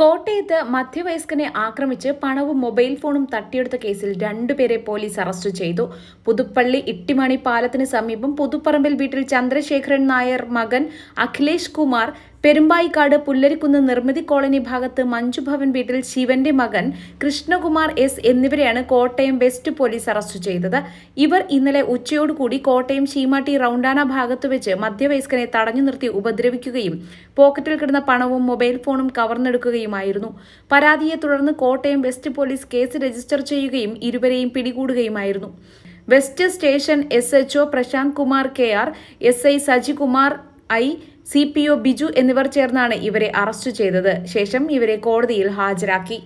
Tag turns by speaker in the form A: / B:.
A: കോട്ടയത്ത് മധ്യവയസ്കനെ ആക്രമിച്ച് പണവും മൊബൈൽ ഫോണും തട്ടിയെടുത്ത കേസിൽ രണ്ടുപേരെ പോലീസ് അറസ്റ്റ് ചെയ്തു പുതുപ്പള്ളി ഇട്ടിമണി പാലത്തിന് സമീപം പുതുപ്പറമ്പിൽ വീട്ടിൽ ചന്ദ്രശേഖരൻ നായർ മകൻ അഖിലേഷ് കുമാർ പെരുമ്പായിക്കാട് പുല്ലരിക്കുന്ന് നിർമ്മിതി കോളനി ഭാഗത്ത് മഞ്ജു ഭവൻ വീട്ടിൽ ശിവന്റെ മകൻ കൃഷ്ണകുമാർ എസ് എന്നിവരെയാണ് കോട്ടയം വെസ്റ്റ് പോലീസ് അറസ്റ്റ് ചെയ്തത് ഇവർ ഇന്നലെ ഉച്ചയോടുകൂടി കോട്ടയം ചീമാട്ടി റൌണ്ടാന ഭാഗത്ത് വെച്ച് മധ്യവയസ്കനെ തടഞ്ഞു നിർത്തി ഉപദ്രവിക്കുകയും പോക്കറ്റിൽ കിടന്ന പണവും മൊബൈൽ ഫോണും കവർന്നെടുക്കുകയുമായിരുന്നു പരാതിയെ തുടർന്ന് Kottayam west police case register ചെയ്യുകയും ഇരുവരെയും പിടികൂടുകയുമായിരുന്നു west station S H O Prashanth Kumar K R S I Sajikumar I C P O Biju എന്നിവർ ചേർന്നാണ് ഇവരെ അറസ്റ്റ് ചെയ്തത് ശേഷം ഇവരെ കോടതിയിൽ ഹാജരാക്കി